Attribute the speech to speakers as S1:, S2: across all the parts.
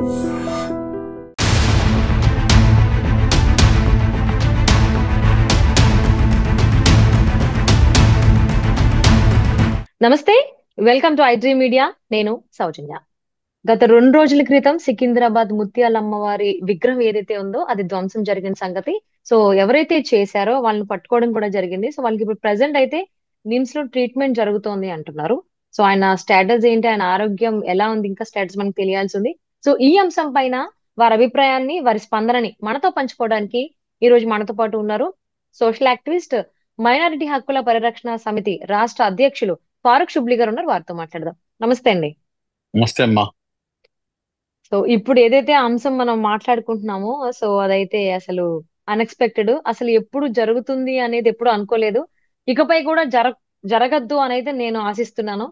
S1: నమస్తే welcome to iDream media నేను సౌజన్య గత రెండు రోజుల క్రితం సికింద్రాబాద్ ముత్యాల అమ్మవారి విగ్రహం ఏదైతే ఉందో అది ధ్వంసం జరిగిన సంగతి సో ఎవరైతే చేశారో వాళ్ళని పట్టుకోవడం కూడా జరిగింది సో వాళ్ళకి ఇప్పుడు ప్రెసెంట్ అయితే నిమ్స్ లో ట్రీట్మెంట్ జరుగుతోంది అంటున్నారు సో ఆయన స్టేటస్ ఏంటి ఆయన ఆరోగ్యం ఎలా ఉంది ఇంకా స్టేటస్ మనకు తెలియాల్సి ఉంది సో ఈ అంశం పైన వారి అభిప్రాయాన్ని వారి స్పందనని మనతో పంచుకోవడానికి ఈ రోజు మనతో పాటు ఉన్నారు సోషల్ యాక్టివిస్ట్ మైనారిటీ హక్కుల పరిరక్షణ సమితి రాష్ట్ర అధ్యక్షులు ఫారూక్ షుబ్లి గారు ఉన్నారు వారితో మాట్లాడదాం నమస్తే అండి నమస్తే అమ్మా సో ఇప్పుడు ఏదైతే అంశం మనం మాట్లాడుకుంటున్నామో సో అదైతే అసలు అన్ఎక్స్పెక్టెడ్ అసలు ఎప్పుడు జరుగుతుంది అనేది ఎప్పుడు అనుకోలేదు ఇకపై కూడా జర జరగద్దు అని అయితే నేను ఆశిస్తున్నాను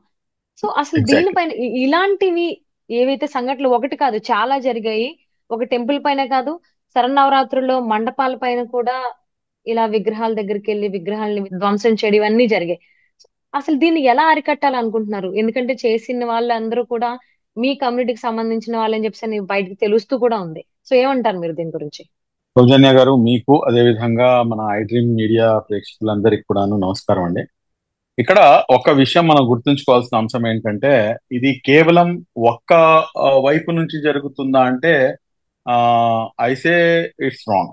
S1: సో అసలు దీనిపైన ఇలాంటివి ఏవైతే సంఘటనలు ఒకటి కాదు చాలా జరిగాయి ఒక టెంపుల్ పైన కాదు శరణవరాత్రుల్లో మండపాల పైన కూడా ఇలా విగ్రహాల దగ్గరికి వెళ్ళి విగ్రహాలని ధ్వంసం చేయడం ఇవన్నీ జరిగాయి అసలు దీన్ని ఎలా అరికట్టాలనుకుంటున్నారు ఎందుకంటే చేసిన వాళ్ళందరూ కూడా మీ కమ్యూనిటీకి సంబంధించిన వాళ్ళని చెప్పేసి బయటకు తెలుస్తూ కూడా ఉంది సో ఏమంటారు మీరు దీని గురించి
S2: సౌజన్య గారు మీకు అదేవిధంగా మన ఐ డ్రీమ్ మీడియా ప్రేక్షకులందరికీ కూడా నమస్కారం అండి ఇక్కడ ఒక విషయం మనం గుర్తుంచుకోవాల్సిన అంశం ఏంటంటే ఇది కేవలం ఒక్క వైపు నుంచి జరుగుతుందా అంటే ఐసే ఇట్స్ రాంగ్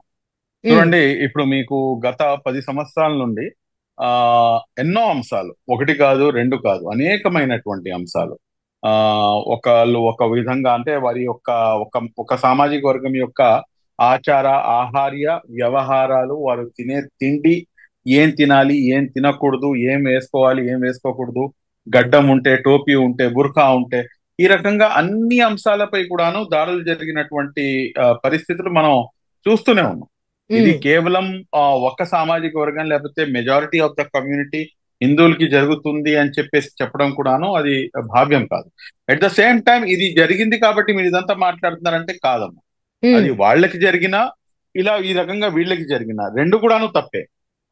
S2: చూడండి ఇప్పుడు మీకు గత పది సంవత్సరాల నుండి ఆ ఎన్నో అంశాలు ఒకటి కాదు రెండు కాదు అనేకమైనటువంటి అంశాలు ఆ ఒకళ్ళు ఒక విధంగా అంటే వారి యొక్క ఒక ఒక సామాజిక వర్గం యొక్క ఆచార ఆహార్య వ్యవహారాలు వారు తినే తిండి ఏం తినాలి ఏం తినకూడదు ఏం వేసుకోవాలి ఏం వేసుకోకూడదు గడ్డం ఉంటే టోపీ ఉంటే బుర్ఖా ఉంటే ఈ రకంగా అన్ని అంశాలపై కూడాను దాడులు జరిగినటువంటి పరిస్థితులు మనం చూస్తూనే ఉన్నాం ఇది కేవలం ఒక్క సామాజిక వర్గం లేకపోతే మెజారిటీ ఆఫ్ ద కమ్యూనిటీ హిందువులకి జరుగుతుంది అని చెప్పేసి చెప్పడం కూడాను అది భావ్యం కాదు అట్ ద సేమ్ టైం ఇది జరిగింది కాబట్టి మీరు ఇదంతా మాట్లాడుతున్నారంటే కాదమ్మా అది వాళ్ళకి జరిగినా ఇలా ఈ రకంగా వీళ్ళకి జరిగిన రెండు కూడాను తప్పే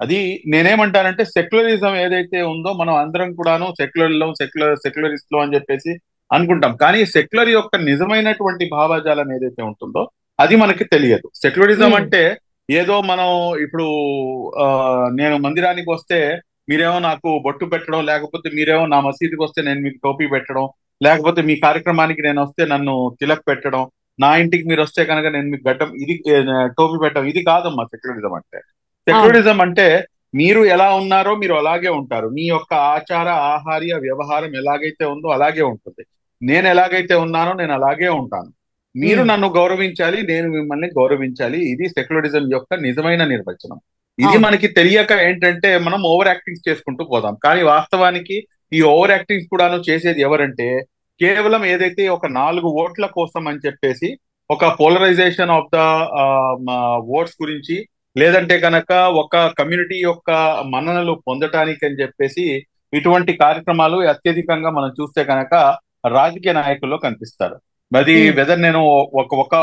S2: అది నేనేమంటానంటే సెక్యులరిజం ఏదైతే ఉందో మనం అందరం కూడాను సెక్యులర్లో సెక్యులర్ సెక్యులరిస్ట్లో అని చెప్పేసి అనుకుంటాం కానీ సెక్యులర్ యొక్క నిజమైనటువంటి భావజాలం ఏదైతే ఉంటుందో అది మనకి తెలియదు సెక్యులరిజం అంటే ఏదో మనం ఇప్పుడు నేను మందిరానికి వస్తే మీరేమో నాకు బొట్టు పెట్టడం లేకపోతే మీరేమో నా మసీదుకి వస్తే నేను మీకు టోపీ పెట్టడం లేకపోతే మీ కార్యక్రమానికి నేను వస్తే నన్ను తిలక్ పెట్టడం నా ఇంటికి మీరు వస్తే కనుక నేను మీకు గడ్డం ఇది టోపీ పెట్టడం ఇది కాదమ్మా సెక్యులరిజం అంటే సెక్యులరిజం అంటే మీరు ఎలా ఉన్నారో మీరు అలాగే ఉంటారు మీ యొక్క ఆచార ఆహార్య వ్యవహారం ఎలాగైతే ఉందో అలాగే ఉంటుంది నేను ఎలాగైతే ఉన్నానో నేను అలాగే ఉంటాను మీరు నన్ను గౌరవించాలి నేను మిమ్మల్ని గౌరవించాలి ఇది సెక్యులరిజం యొక్క నిజమైన నిర్వచనం ఇది మనకి తెలియక ఏంటంటే మనం ఓవర్ యాక్టింగ్స్ చేసుకుంటూ పోదాం కానీ వాస్తవానికి ఈ ఓవర్ యాక్టింగ్స్ కూడాను చేసేది ఎవరంటే కేవలం ఏదైతే ఒక నాలుగు ఓట్ల కోసం అని చెప్పేసి ఒక పోలరైజేషన్ ఆఫ్ ద ఓట్స్ గురించి లేదంటే కనుక ఒక కమ్యూనిటీ యొక్క మన్ననలు పొందటానికి అని చెప్పేసి ఇటువంటి కార్యక్రమాలు అత్యధికంగా మనం చూస్తే కనుక రాజకీయ నాయకుల్లో కనిపిస్తారు అది వెదర్ hmm. నేను ఒక ఒక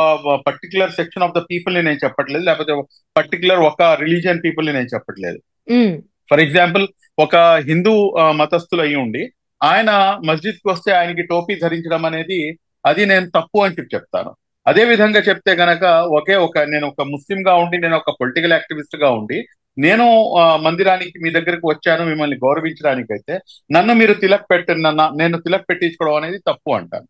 S2: particular section of the people ని నేను చెప్పట్లేదు లేకపోతే పర్టికులర్ ఒక రిలీజియన్ పీపుల్ ని నేను చెప్పట్లేదు ఫర్ hmm. ఎగ్జాంపుల్ ఒక హిందూ మతస్థులు అయి ఉండి ఆయన మస్జిద్ కి వస్తే ఆయనకి టోపీ ధరించడం అనేది అది నేను తప్పు అని చెప్పి చెప్తాను అదే విధంగా చెప్తే గనక ఒకే ఒక నేను ఒక ముస్లిం గా ఉండి నేను ఒక పొలిటికల్ యాక్టివిస్ట్ గా ఉండి నేను మందిరానికి మీ దగ్గరకు వచ్చాను మిమ్మల్ని గౌరవించడానికి అయితే నన్ను మీరు తిలక్ పెట్టిన నేను తిలక్ పెట్టించుకోవడం అనేది తప్పు అంటాను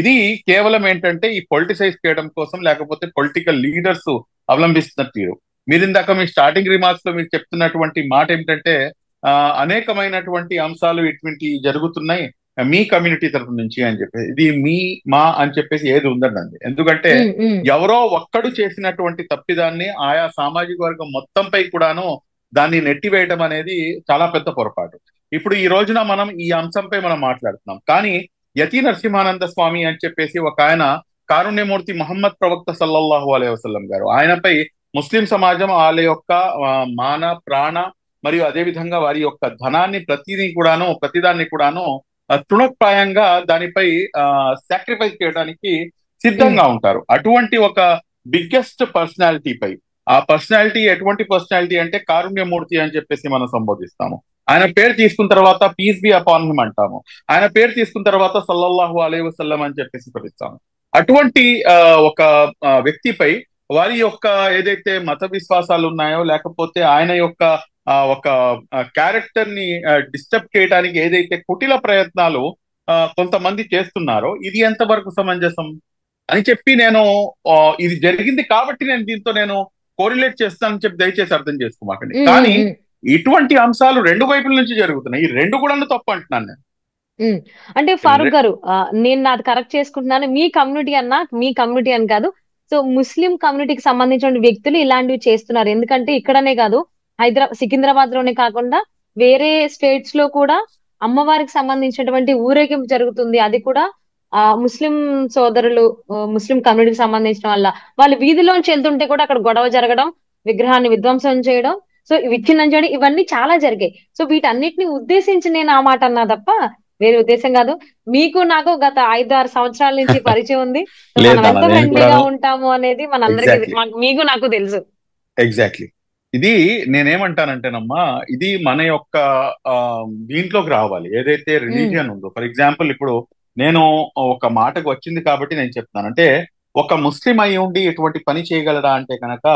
S2: ఇది కేవలం ఏంటంటే ఈ పొలిటిసైజ్ చేయడం కోసం లేకపోతే పొలిటికల్ లీడర్స్ అవలంబిస్తున్న తీరు మీరు ఇందాక మీ స్టార్టింగ్ రిమార్క్స్ లో మీరు చెప్తున్నటువంటి మాట ఏమిటంటే అనేకమైనటువంటి అంశాలు ఇటువంటి జరుగుతున్నాయి మీ కమ్యూనిటీ తరఫు నుంచి అని చెప్పేసి ఇది మీ మా అని చెప్పేసి ఏది ఉందండి ఎందుకంటే ఎవరో ఒక్కడు చేసినటువంటి తప్పిదాన్ని ఆయా సామాజిక వర్గం మొత్తంపై కూడాను దాన్ని నెట్టివేయడం అనేది చాలా పెద్ద పొరపాటు ఇప్పుడు ఈ రోజున మనం ఈ అంశంపై మనం మాట్లాడుతున్నాం కానీ యతి నరసింహానంద స్వామి అని చెప్పేసి ఒక ఆయన కారుణ్యమూర్తి మహమ్మద్ ప్రవక్త సల్లల్లాహు అలై వసలం గారు ఆయనపై ముస్లిం సమాజం వాళ్ళ యొక్క మాన ప్రాణ మరియు అదేవిధంగా వారి యొక్క ధనాన్ని ప్రతిదీ కూడాను ప్రతిదాన్ని కూడాను తృణప్రాయంగా దానిపై సాక్రిఫైస్ చేయడానికి సిద్ధంగా hmm. ఉంటారు అటువంటి ఒక బిగ్గెస్ట్ పర్సనాలిటీ పై ఆ పర్సనాలిటీ ఎటువంటి పర్సనాలిటీ అంటే కారుణ్యమూర్తి అని చెప్పేసి మనం సంబోధిస్తాము ఆయన పేరు తీసుకున్న తర్వాత పీస్ బి అపాన్ హిమ్ అంటాము ఆయన పేరు తీసుకున్న తర్వాత సల్లల్లాహు అలై వసల్లం అని చెప్పేసి పిలుస్తాము అటువంటి ఒక వ్యక్తిపై వారి యొక్క ఏదైతే మత విశ్వాసాలు ఉన్నాయో లేకపోతే ఆయన యొక్క ఆ ఒక క్యారెక్టర్ ని డిస్టర్బ్ చేయడానికి ఏదైతే కుటిల ప్రయత్నాలు కొంతమంది చేస్తున్నారో ఇది ఎంతవరకు సమంజసం అని చెప్పి నేను ఇది జరిగింది కాబట్టి నేను దీంతో నేను కోరిలేట్ చేస్తానని చెప్పి దయచేసి అర్థం చేసుకోమాకండి కానీ ఇటువంటి అంశాలు రెండు వైపుల నుంచి జరుగుతున్నాయి ఈ రెండు కూడా తప్పు అంటున్నాను నేను
S1: అంటే ఫారూక్ గారు నేను నాది కరెక్ట్ చేసుకుంటున్నాను మీ కమ్యూనిటీ అన్నా మీ కమ్యూనిటీ అని కాదు సో ముస్లిం కమ్యూనిటీకి సంబంధించిన వ్యక్తులు ఇలాంటివి చేస్తున్నారు ఎందుకంటే ఇక్కడనే కాదు హైదరాబాద్ సికింద్రాబాద్ లోనే కాకుండా వేరే స్టేట్స్ లో కూడా అమ్మవారికి సంబంధించినటువంటి ఊరేగింపు జరుగుతుంది అది కూడా ఆ ముస్లిం సోదరులు ముస్లిం కమ్యూనిటీకి సంబంధించిన వాళ్ళ వాళ్ళు వీధిలోంచి వెళ్తుంటే కూడా అక్కడ గొడవ జరగడం విగ్రహాన్ని విధ్వంసం చేయడం సో విచ్ఛిన్నం చేయడం ఇవన్నీ చాలా జరిగాయి సో వీటన్నిటిని ఉద్దేశించి నేను ఆ మాట అన్నా తప్ప వేరే ఉద్దేశం కాదు మీకు నాకు గత ఐదు ఆరు సంవత్సరాల నుంచి పరిచయం ఉంది ఫ్రెండ్లీగా ఉంటాము అనేది మనందరికీ మీకు నాకు తెలుసు
S2: ఎగ్జాక్ట్లీ ఇది నేనేమంటానంటేనమ్మా ఇది మన యొక్క దీంట్లోకి రావాలి ఏదైతే రిలీజియన్ ఉందో ఫర్ ఎగ్జాంపుల్ ఇప్పుడు నేను ఒక మాటకు వచ్చింది కాబట్టి నేను చెప్తున్నాను అంటే ఒక ముస్లిం అయి ఉండి ఇటువంటి పని చేయగలరా అంటే కనుక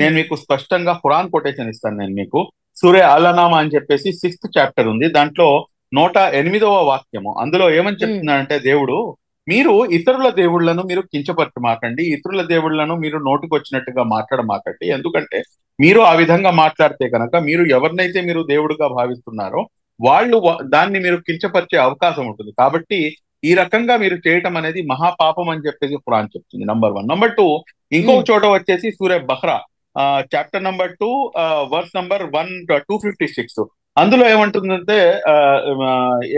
S2: నేను మీకు స్పష్టంగా ఖురాన్ కొటేషన్ ఇస్తాను నేను మీకు సూర్య అలనామా అని చెప్పేసి సిక్స్త్ చాప్టర్ ఉంది దాంట్లో నూట ఎనిమిదవ వాక్యము అందులో ఏమని చెప్తున్నానంటే దేవుడు మీరు ఇతరుల దేవుళ్లను మీరు కించపరచమాకండి ఇతరుల దేవుళ్లను మీరు వచ్చినట్టుగా మాట్లాడమాకండి ఎందుకంటే మీరు ఆ విధంగా మాట్లాడితే కనుక మీరు ఎవరినైతే మీరు దేవుడుగా భావిస్తున్నారో వాళ్ళు దాన్ని మీరు కించపరిచే అవకాశం ఉంటుంది కాబట్టి ఈ రకంగా మీరు చేయటం అనేది మహాపాపం అని చెప్పేసి ఖురాన్ చెప్తుంది నంబర్ వన్ నంబర్ టూ ఇంకొక hmm. చోట వచ్చేసి సూర్య బహ్రా chapter number two verse number one two fifty six అందులో ఏమంటుందంటే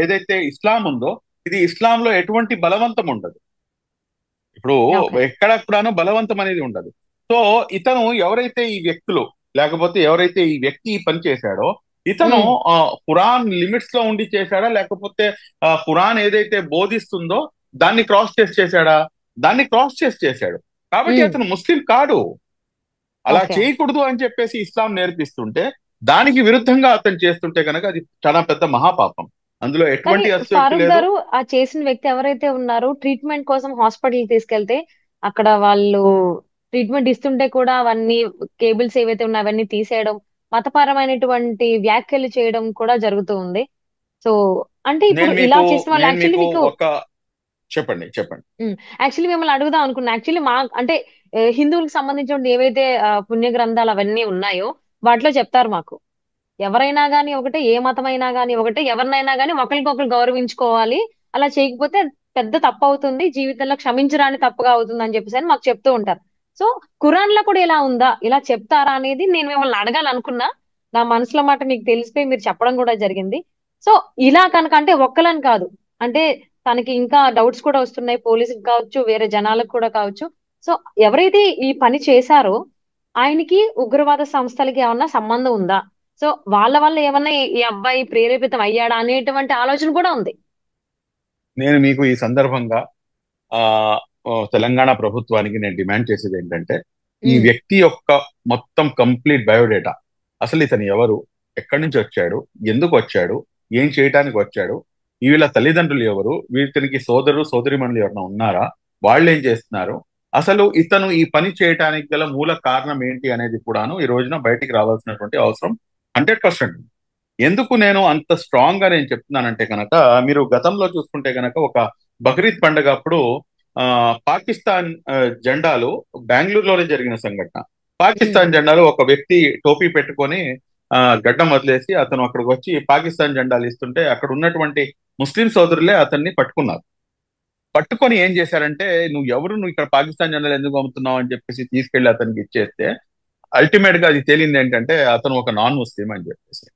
S2: ఏదైతే ఇస్లాం ఉందో ఇది ఇస్లాంలో ఎటువంటి బలవంతం ఉండదు ఇప్పుడు ఎక్కడ కూడాను బలవంతం అనేది ఉండదు సో ఇతను ఎవరైతే ఈ వ్యక్తులు లేకపోతే ఎవరైతే ఈ వ్యక్తి పని చేశాడో ఇతను ఖురాన్ లిమిట్స్ లో ఉండి చేశాడా లేకపోతే ఖురాన్ ఏదైతే బోధిస్తుందో దాన్ని క్రాస్ చేసి చేశాడా దాన్ని క్రాస్ చేసి చేశాడు కాబట్టి అతను ముస్లిం కాడు అలా చేయకూడదు అని చెప్పేసి ఇస్లాం నేర్పిస్తుంటే దానికి విరుద్ధంగా అతను చేస్తుంటే కనుక అది చాలా పెద్ద మహాపాపం అందులో ఎటువంటి గారు
S1: ఆ చేసిన వ్యక్తి ఎవరైతే ఉన్నారో ట్రీట్మెంట్ కోసం హాస్పిటల్ తీసుకెళ్తే అక్కడ వాళ్ళు ట్రీట్మెంట్ ఇస్తుంటే కూడా అవన్నీ కేబుల్స్ ఏవైతే ఉన్నాయో అవన్నీ తీసేయడం మతపరమైనటువంటి వ్యాఖ్యలు చేయడం కూడా జరుగుతూ ఉంది సో అంటే ఇప్పుడు ఇలా చేసిన వాళ్ళు యాక్చువల్లీ మీకు
S2: చెప్పండి చెప్పండి
S1: యాక్చువల్లీ మిమ్మల్ని అడుగుదాం అనుకున్నా యాక్చువల్లీ మా అంటే హిందువులకు సంబంధించిన ఏవైతే పుణ్య గ్రంథాలు అవన్నీ ఉన్నాయో వాటిలో చెప్తారు మాకు ఎవరైనా గానీ ఒకటే ఏ మతమైనా గానీ ఒకటే ఎవరినైనా గానీ ఒకరికొకరు గౌరవించుకోవాలి అలా చేయకపోతే పెద్ద తప్పు అవుతుంది జీవితంలో క్షమించరాని తప్పుగా అవుతుంది అని చెప్పేసి మాకు చెప్తూ ఉంటారు సో ఖురాన్ లో కూడా ఇలా ఉందా ఇలా చెప్తారా అనేది నేను మిమ్మల్ని అడగాలనుకున్నా నా మనసులో మాట మీకు తెలిసిపోయి మీరు చెప్పడం కూడా జరిగింది సో ఇలా కనుక అంటే ఒక్కలని కాదు అంటే తనకి ఇంకా డౌట్స్ కూడా వస్తున్నాయి పోలీసుకి కావచ్చు వేరే జనాలకు కూడా కావచ్చు సో ఎవరైతే ఈ పని చేశారో ఆయనకి ఉగ్రవాద సంస్థలకి ఏమన్నా సంబంధం ఉందా సో వాళ్ళ వల్ల ఏమన్నా ఈ అబ్బాయి ప్రేరేపితం అయ్యాడా అనేటువంటి ఆలోచన కూడా ఉంది
S2: నేను మీకు ఈ సందర్భంగా ఆ తెలంగాణ ప్రభుత్వానికి నేను డిమాండ్ చేసేది ఏంటంటే ఈ వ్యక్తి యొక్క మొత్తం కంప్లీట్ బయోడేటా అసలు ఇతను ఎవరు ఎక్కడి నుంచి వచ్చాడు ఎందుకు వచ్చాడు ఏం చేయటానికి వచ్చాడు వీళ్ళ తల్లిదండ్రులు ఎవరు వీటికి సోదరులు సోదరిమణులు ఎవరైనా ఉన్నారా వాళ్ళు ఏం చేస్తున్నారు అసలు ఇతను ఈ పని చేయటానికి గల మూల కారణం ఏంటి అనేది కూడాను ఈ రోజున బయటికి రావాల్సినటువంటి అవసరం హండ్రెడ్ పర్సెంట్ ఎందుకు నేను అంత స్ట్రాంగ్ గా నేను చెప్తున్నానంటే కనుక మీరు గతంలో చూసుకుంటే కనుక ఒక బక్రీద్ పండుగ అప్పుడు పాకిస్తాన్ జెండాలు బెంగళూరులోనే జరిగిన సంఘటన పాకిస్తాన్ జెండాలు ఒక వ్యక్తి టోపీ పెట్టుకొని గడ్డం వదిలేసి అతను అక్కడికి వచ్చి పాకిస్తాన్ జెండాలు ఇస్తుంటే అక్కడ ఉన్నటువంటి ముస్లిం సోదరులే అతన్ని పట్టుకున్నారు పట్టుకొని ఏం చేశారంటే నువ్వు ఎవరు నువ్వు ఇక్కడ పాకిస్తాన్ జెండాలు ఎందుకు అమ్ముతున్నావు అని చెప్పేసి తీసుకెళ్లి అతనికి ఇచ్చేస్తే అల్టిమేట్ గా అది తేలింది ఏంటంటే అతను ఒక నాన్ ముస్లిం అని చెప్పేసి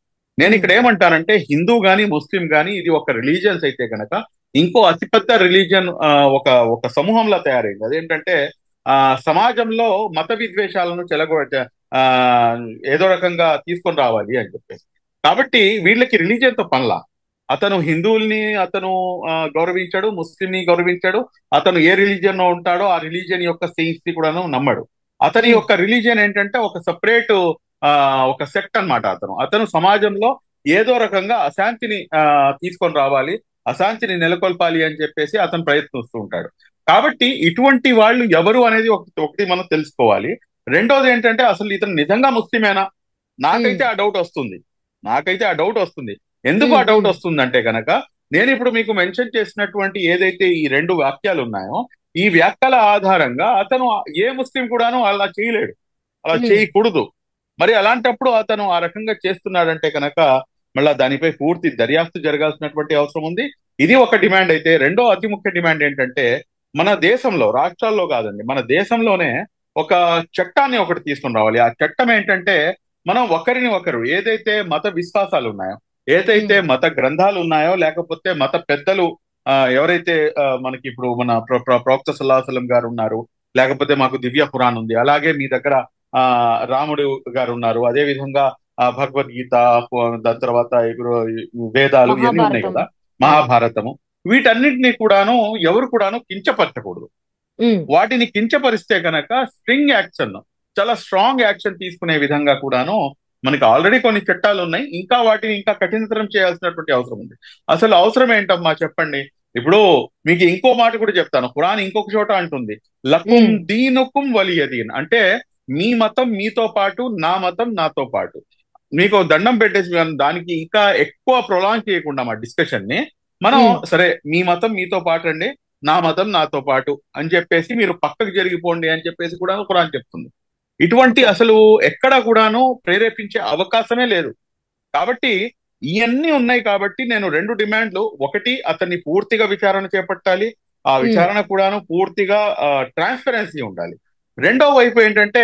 S2: నేను ఇక్కడ ఏమంటానంటే హిందూ గాని ముస్లిం గాని ఇది ఒక రిలీజియన్స్ అయితే కనుక ఇంకో అతిపెద్ద రిలీజియన్ ఒక ఒక సమూహంలా తయారైంది అదేంటంటే ఆ సమాజంలో మత విద్వేషాలను చెలగొట్ట ఏదో రకంగా తీసుకొని రావాలి అని చెప్పేసి కాబట్టి వీళ్ళకి రిలీజియన్తో పనులా అతను హిందువుల్ని అతను గౌరవించాడు ముస్లింని గౌరవించాడు అతను ఏ రిలీజియన్ ఉంటాడో ఆ రిలీజియన్ యొక్క థింగ్స్ ని కూడాను నమ్మడు అతని యొక్క రిలీజియన్ ఏంటంటే ఒక సపరేట్ ఒక సెక్ట్ అనమాట అతను అతను సమాజంలో ఏదో రకంగా అశాంతిని ఆ తీసుకొని రావాలి అశాంతిని నెలకొల్పాలి అని చెప్పేసి అతను ప్రయత్నిస్తూ ఉంటాడు కాబట్టి ఇటువంటి వాళ్ళు ఎవరు అనేది ఒకటి మనం తెలుసుకోవాలి రెండోది ఏంటంటే అసలు ఇతను నిజంగా ముస్లిమేనా నాకైతే ఆ డౌట్ వస్తుంది నాకైతే ఆ డౌట్ వస్తుంది ఎందుకు ఆ డౌట్ వస్తుందంటే కనుక నేను ఇప్పుడు మీకు మెన్షన్ చేసినటువంటి ఏదైతే ఈ రెండు వాక్యాలు ఉన్నాయో ఈ వ్యాఖ్యల ఆధారంగా అతను ఏ ముస్లిం కూడాను అలా చేయలేడు అలా చేయకూడదు మరి అలాంటప్పుడు అతను ఆ రకంగా చేస్తున్నాడంటే కనుక మళ్ళా దానిపై పూర్తి దర్యాప్తు జరగాల్సినటువంటి అవసరం ఉంది ఇది ఒక డిమాండ్ అయితే రెండో అతి ముఖ్య డిమాండ్ ఏంటంటే మన దేశంలో రాష్ట్రాల్లో కాదండి మన దేశంలోనే ఒక చట్టాన్ని ఒకటి తీసుకుని రావాలి ఆ చట్టం ఏంటంటే మనం ఒకరిని ఒకరు ఏదైతే మత విశ్వాసాలు ఉన్నాయో ఏదైతే మత గ్రంథాలు ఉన్నాయో లేకపోతే మత పెద్దలు ఎవరైతే మనకి ఇప్పుడు మన ప్రవక్త సల్లాహసలం గారు ఉన్నారు లేకపోతే మాకు దివ్య పురాణ్ ఉంది అలాగే మీ దగ్గర ఆ రాముడు గారు ఉన్నారు అదే విధంగా భగవద్గీత దాని తర్వాత వేదాలు ఇవన్నీ ఉన్నాయి కదా మహాభారతము వీటన్నిటిని కూడాను ఎవరు కూడాను కించపరచకూడదు వాటిని కించపరిస్తే కనుక స్ట్రింగ్ యాక్షన్ చాలా స్ట్రాంగ్ యాక్షన్ తీసుకునే విధంగా కూడాను మనకి ఆల్రెడీ కొన్ని చట్టాలు ఉన్నాయి ఇంకా వాటిని ఇంకా కఠినతరం చేయాల్సినటువంటి అవసరం ఉంది అసలు అవసరం ఏంటమ్మా చెప్పండి ఇప్పుడు మీకు ఇంకో మాట కూడా చెప్తాను ఖురాన్ ఇంకొక చోట అంటుంది లకుం దీనుకుం వలియదీన్ అంటే మీ మతం మీతో పాటు నా మతం నాతో పాటు మీకు దండం పెట్టేసి దానికి ఇంకా ఎక్కువ ప్రొలాంగ్ చేయకుండా మా డిస్కషన్ ని మనం సరే మీ మతం మీతో పాటు అండి నా మతం నాతో పాటు అని చెప్పేసి మీరు పక్కకు జరిగిపోండి అని చెప్పేసి కూడా ఖురాన్ చెప్తుంది ఇటువంటి అసలు ఎక్కడ కూడాను ప్రేరేపించే అవకాశమే లేదు కాబట్టి ఇవన్నీ ఉన్నాయి కాబట్టి నేను రెండు డిమాండ్లు ఒకటి అతన్ని పూర్తిగా విచారణ చేపట్టాలి ఆ విచారణ కూడాను పూర్తిగా ట్రాన్స్పరెన్సీ ఉండాలి రెండో వైపు ఏంటంటే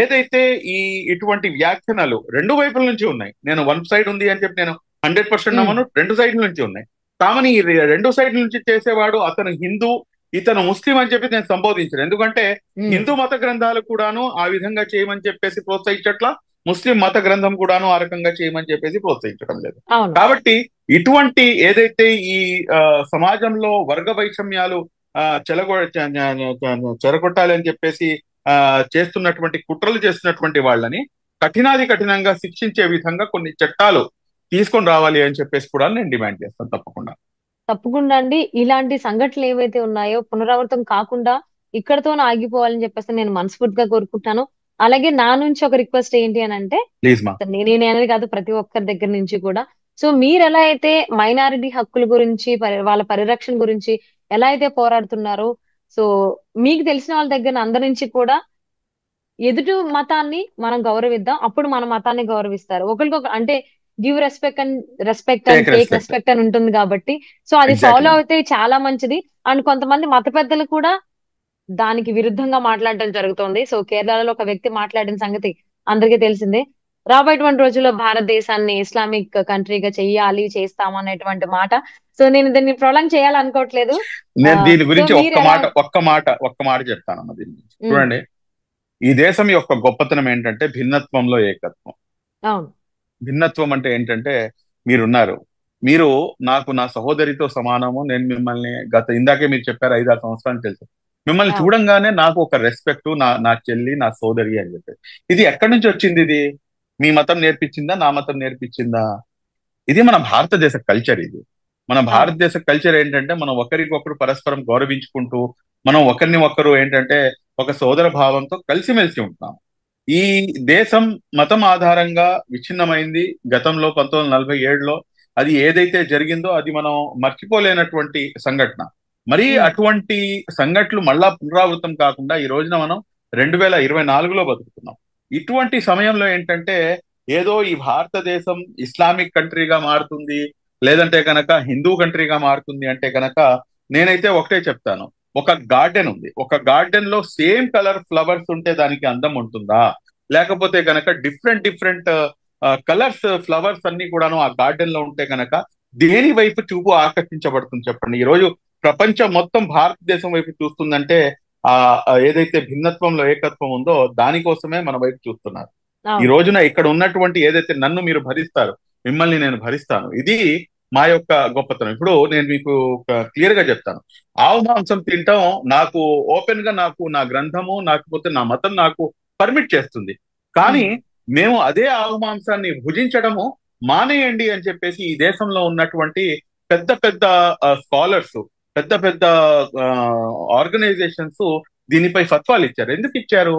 S2: ఏదైతే ఈ ఇటువంటి వ్యాఖ్యానాలు రెండు వైపుల నుంచి ఉన్నాయి నేను వన్ సైడ్ ఉంది అని చెప్పి నేను హండ్రెడ్ పర్సెంట్ hmm. నమ్మను రెండు సైడ్ల నుంచి ఉన్నాయి తామని రెండు సైడ్ల నుంచి చేసేవాడు అతను హిందూ ఇతను ముస్లిం అని చెప్పి నేను సంబోధించాను ఎందుకంటే hmm. హిందూ మత గ్రంథాలు కూడాను ఆ విధంగా చేయమని చెప్పేసి ప్రోత్సహించట్ల ముస్లిం మత గ్రంథం కూడాను ఆ రకంగా చేయమని చెప్పేసి ప్రోత్సహించడం లేదు కాబట్టి ఇటువంటి ఏదైతే ఈ సమాజంలో వర్గ వైషమ్యాలు చెలగొ చెరగొట్టాలి అని చెప్పేసి చేస్తున్నటువంటి కుట్రలు చేస్తున్నటువంటి వాళ్ళని కఠినాది కఠినంగా శిక్షించే విధంగా కొన్ని చట్టాలు తీసుకొని రావాలి అని చెప్పేసి కూడా నేను డిమాండ్ చేస్తాను తప్పకుండా
S1: తప్పకుండా అండి ఇలాంటి సంఘటనలు ఏవైతే ఉన్నాయో పునరావృతం కాకుండా ఇక్కడతో ఆగిపోవాలని చెప్పేసి నేను మనస్ఫూర్తిగా కోరుకుంటాను అలాగే నా నుంచి ఒక రిక్వెస్ట్ ఏంటి అని అంటే నేను అనేది కాదు ప్రతి ఒక్కరి దగ్గర నుంచి కూడా సో మీరు ఎలా అయితే మైనారిటీ హక్కుల గురించి వాళ్ళ పరిరక్షణ గురించి ఎలా అయితే పోరాడుతున్నారో సో మీకు తెలిసిన వాళ్ళ దగ్గర అందరి నుంచి కూడా ఎదుటి మతాన్ని మనం గౌరవిద్దాం అప్పుడు మన మతాన్ని గౌరవిస్తారు ఒకరికొకరు అంటే give respect and respect and take respect అని ఉంటుంది కాబట్టి సో అది ఫాలో అయితే చాలా మంచిది అండ్ కొంతమంది మత పెద్దలు కూడా దానికి విరుద్ధంగా మాట్లాడటం జరుగుతుంది సో కేరళలో ఒక వ్యక్తి మాట్లాడిన సంగతి అందరికీ తెలిసిందే రాబోయేటువంటి రోజుల్లో భారతదేశాన్ని ఇస్లామిక్ కంట్రీగా చెయ్యాలి చేస్తామనేటువంటి మాట సో నేను దీన్ని ప్రొలాంగ్ చేయాలనుకోవట్లేదు నేను దీని గురించి ఒక్క మాట
S2: ఒక్క మాట ఒక్క మాట చెప్తాను దీని చూడండి ఈ దేశం యొక్క గొప్పతనం ఏంటంటే భిన్నత్వంలో ఏకత్వం భిన్నత్వం అంటే ఏంటంటే మీరున్నారు మీరు నాకు నా సహోదరితో సమానము నేను మిమ్మల్ని గత ఇందాకే మీరు చెప్పారు ఆరు సంవత్సరాలు తెలుసు మిమ్మల్ని చూడంగానే నాకు ఒక రెస్పెక్ట్ నా నా చెల్లి నా సోదరి అని చెప్పేసి ఇది ఎక్కడి నుంచి వచ్చింది ఇది మీ మతం నేర్పించిందా నా మతం నేర్పించిందా ఇది మన భారతదేశ కల్చర్ ఇది మన భారతదేశ కల్చర్ ఏంటంటే మనం ఒకరికొకరు పరస్పరం గౌరవించుకుంటూ మనం ఒకరిని ఒకరు ఏంటంటే ఒక సోదర భావంతో కలిసిమెలిసి ఉంటాం ఈ దేశం మతం ఆధారంగా విచ్ఛిన్నమైంది గతంలో పంతొమ్మిది వందల నలభై ఏడులో అది ఏదైతే జరిగిందో అది మనం మర్చిపోలేనటువంటి సంఘటన మరి hmm. అటువంటి సంఘటనలు మళ్ళా పునరావృతం కాకుండా ఈ రోజున మనం రెండు వేల ఇరవై నాలుగులో బతుకుతున్నాం ఇటువంటి సమయంలో ఏంటంటే ఏదో ఈ భారతదేశం ఇస్లామిక్ కంట్రీగా మారుతుంది లేదంటే కనుక హిందూ కంట్రీగా మారుతుంది అంటే కనుక నేనైతే ఒకటే చెప్తాను ఒక గార్డెన్ ఉంది ఒక గార్డెన్ లో సేమ్ కలర్ ఫ్లవర్స్ ఉంటే దానికి అందం ఉంటుందా లేకపోతే కనుక డిఫరెంట్ డిఫరెంట్ కలర్స్ ఫ్లవర్స్ అన్ని కూడాను ఆ గార్డెన్ లో ఉంటే కనుక దేని వైపు చూపు ఆకర్షించబడుతుంది చెప్పండి ఈరోజు ప్రపంచం మొత్తం భారతదేశం వైపు చూస్తుందంటే ఆ ఏదైతే భిన్నత్వంలో ఏకత్వం ఉందో దానికోసమే మన వైపు చూస్తున్నారు ఈ రోజున ఇక్కడ ఉన్నటువంటి ఏదైతే నన్ను మీరు భరిస్తారు మిమ్మల్ని నేను భరిస్తాను ఇది మా యొక్క గొప్పతనం ఇప్పుడు నేను మీకు క్లియర్ గా చెప్తాను ఆవు మాంసం తింటాం నాకు ఓపెన్ గా నాకు నా గ్రంథము నాకపోతే నా మతం నాకు పర్మిట్ చేస్తుంది కానీ మేము అదే ఆవు మాంసాన్ని భుజించడము మానేయండి అని చెప్పేసి ఈ దేశంలో ఉన్నటువంటి పెద్ద పెద్ద స్కాలర్స్ పెద్ద పెద్ద ఆర్గనైజేషన్స్ దీనిపై ఫత్వాలు ఇచ్చారు ఎందుకు ఇచ్చారు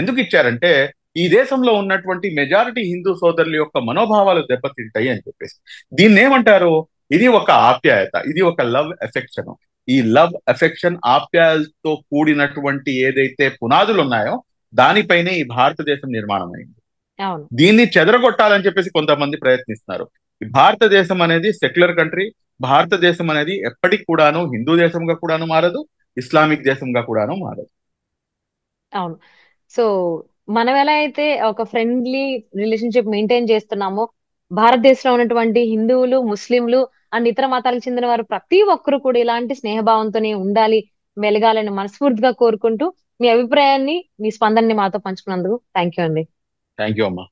S2: ఎందుకు ఇచ్చారంటే ఈ దేశంలో ఉన్నటువంటి మెజారిటీ హిందూ సోదరుల యొక్క మనోభావాలు దెబ్బతింటాయి అని చెప్పేసి దీన్ని ఏమంటారు ఇది ఒక ఆప్యాయత ఇది ఒక లవ్ ఎఫెక్షన్ ఈ లవ్ ఎఫెక్షన్ ఆప్యాయతతో కూడినటువంటి ఏదైతే పునాదులు ఉన్నాయో దానిపైనే ఈ భారతదేశం నిర్మాణం అయింది దీన్ని చెదరగొట్టాలని చెప్పేసి కొంతమంది ప్రయత్నిస్తున్నారు భారతదేశం అనేది సెక్యులర్ కంట్రీ భారతదేశం అనేది ఎప్పటికి కూడాను హిందూ దేశంగా కూడాను మారదు ఇస్లామిక్ దేశంగా కూడాను మారదు
S1: అవును సో మనం ఎలా అయితే ఒక ఫ్రెండ్లీ రిలేషన్షిప్ మెయింటైన్ చేస్తున్నామో భారతదేశంలో ఉన్నటువంటి హిందువులు ముస్లింలు అండ్ ఇతర మతాలకు చెందిన వారు ప్రతి ఒక్కరు కూడా ఇలాంటి స్నేహభావంతోనే ఉండాలి మెలగాలని మనస్ఫూర్తిగా కోరుకుంటూ మీ అభిప్రాయాన్ని మీ స్పందనని మాతో పంచుకున్నందుకు థ్యాంక్ యూ అండి
S2: థ్యాంక్ యూ అమ్మా